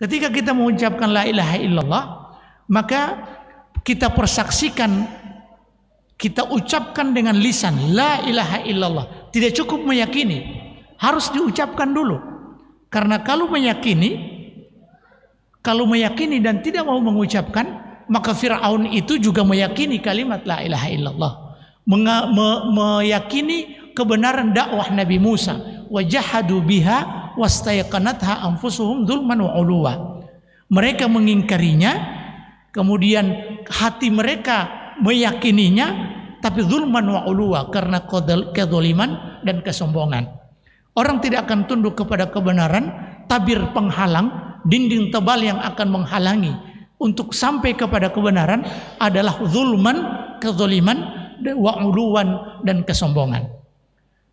Ketika kita mengucapkan la ilaha illallah, maka kita persaksikan, kita ucapkan dengan lisan la ilaha illallah. Tidak cukup meyakini, harus diucapkan dulu. Karena kalau meyakini, kalau meyakini dan tidak mau mengucapkan, maka Firaun itu juga meyakini kalimat la ilaha illallah. Menga me meyakini kebenaran dakwah Nabi Musa, wajahadu biha wastayqanatha anfusuhum dzulman wa Mereka mengingkarinya, kemudian hati mereka meyakininya tapi zulman wa uluwa karena kedoliman dan kesombongan. Orang tidak akan tunduk kepada kebenaran, tabir penghalang, dinding tebal yang akan menghalangi untuk sampai kepada kebenaran adalah zulman, kedoliman, wa uluwan dan kesombongan.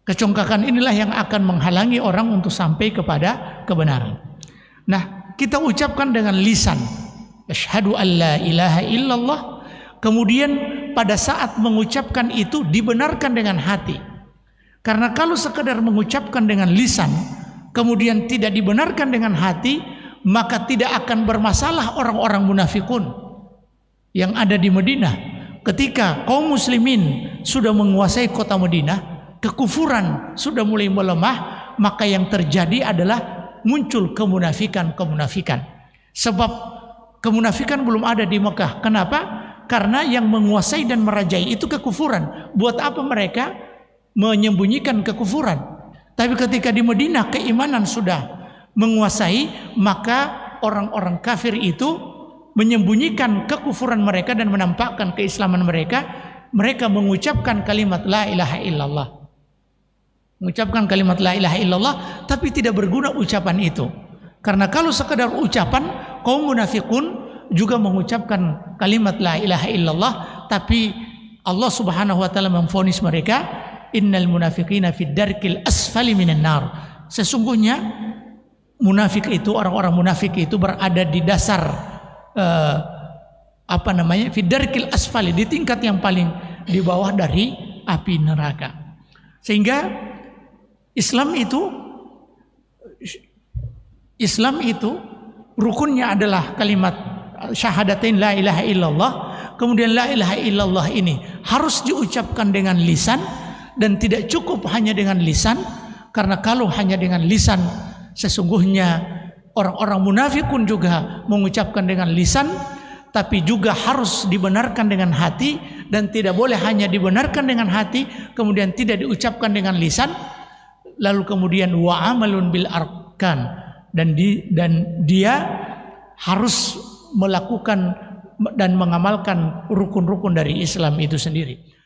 Kecongkakan inilah yang akan menghalangi orang untuk sampai kepada kebenaran. Nah, kita ucapkan dengan lisan. Asyhadu an la ilaha illallah. Kemudian pada saat mengucapkan itu dibenarkan dengan hati. Karena kalau sekedar mengucapkan dengan lisan, kemudian tidak dibenarkan dengan hati, maka tidak akan bermasalah orang-orang munafikun yang ada di Madinah. Ketika kaum muslimin sudah menguasai kota Madinah, kekufuran sudah mulai melemah, maka yang terjadi adalah muncul kemunafikan-kemunafikan. Sebab kemunafikan belum ada di Mekah. Kenapa? Karena yang menguasai dan merajai itu kekufuran. Buat apa mereka menyembunyikan kekufuran? Tapi ketika di Madinah keimanan sudah menguasai, maka orang-orang kafir itu menyembunyikan kekufuran mereka dan menampakkan keislaman mereka mereka mengucapkan kalimat la ilaha illallah mengucapkan kalimat la ilaha illallah tapi tidak berguna ucapan itu. Karena kalau sekedar ucapan kaum munafikun juga mengucapkan kalimat la ilaha illallah tapi Allah Subhanahu wa taala memfonis mereka innal munafiqina fid darkil asfali minan nar. Sesungguhnya munafik itu orang-orang munafik itu berada di dasar uh, apa namanya fid darkil asfali di tingkat yang paling di bawah dari api neraka. Sehingga Islam itu Islam itu rukunnya adalah kalimat syahadatain la ilaha illallah kemudian la ilaha illallah ini harus diucapkan dengan lisan dan tidak cukup hanya dengan lisan karena kalau hanya dengan lisan sesungguhnya orang-orang munafikun juga mengucapkan dengan lisan tapi juga harus dibenarkan dengan hati dan tidak boleh hanya dibenarkan dengan hati kemudian tidak diucapkan dengan lisan lalu kemudian wa amalun bil arkan dan di, dan dia harus melakukan dan mengamalkan rukun-rukun dari Islam itu sendiri.